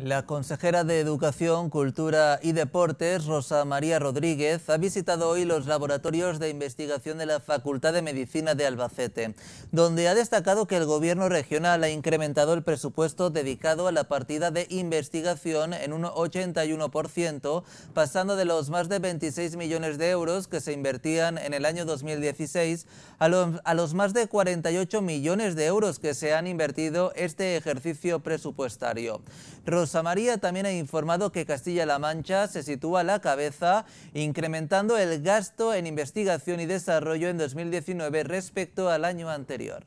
La consejera de Educación, Cultura y Deportes, Rosa María Rodríguez, ha visitado hoy los laboratorios de investigación de la Facultad de Medicina de Albacete, donde ha destacado que el gobierno regional ha incrementado el presupuesto dedicado a la partida de investigación en un 81%, pasando de los más de 26 millones de euros que se invertían en el año 2016 a los, más de 48 millones de euros que se han invertido este ejercicio presupuestario. Rosa María también ha informado que Castilla-La Mancha se sitúa a la cabeza, incrementando el gasto en investigación y desarrollo en 2019 respecto al año anterior.